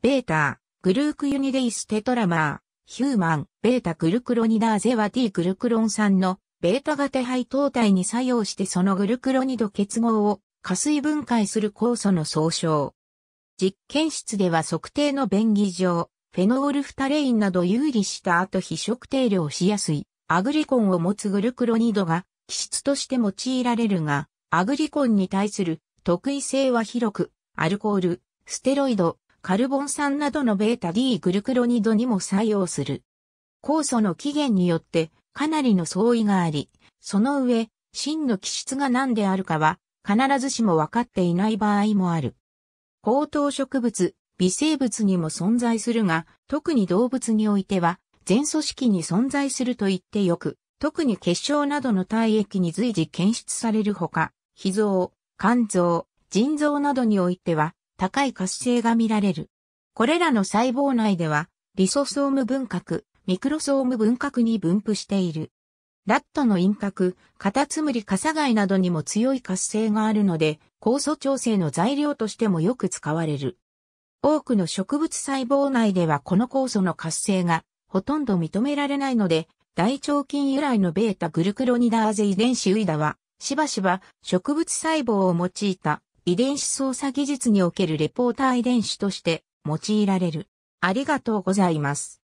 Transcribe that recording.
ベータ、グルークユニデイステトラマー、ヒューマン、ベータグルクロニダーゼは T グルクロン酸のベータ型手配糖体に作用してそのグルクロニド結合を加水分解する酵素の総称。実験室では測定の便宜上、フェノールフタレインなど有利した後非食定量しやすいアグリコンを持つグルクロニドが基質として用いられるが、アグリコンに対する特異性は広く、アルコール、ステロイド、カルボン酸などの β-D グルクロニドにも作用する。酵素の起源によってかなりの相違があり、その上、真の気質が何であるかは必ずしも分かっていない場合もある。高等植物、微生物にも存在するが、特に動物においては、全組織に存在すると言ってよく、特に結晶などの体液に随時検出されるほか、脾臓、肝臓、腎臓などにおいては、高い活性が見られる。これらの細胞内では、リソソーム分核、ミクロソーム分核に分布している。ラットの陰核、カタツムリカサガイなどにも強い活性があるので、酵素調整の材料としてもよく使われる。多くの植物細胞内ではこの酵素の活性がほとんど認められないので、大腸菌由来のベータグルクロニダーゼ遺伝子ウイダは、しばしば植物細胞を用いた遺伝子操作技術におけるレポーター遺伝子として用いられる。ありがとうございます。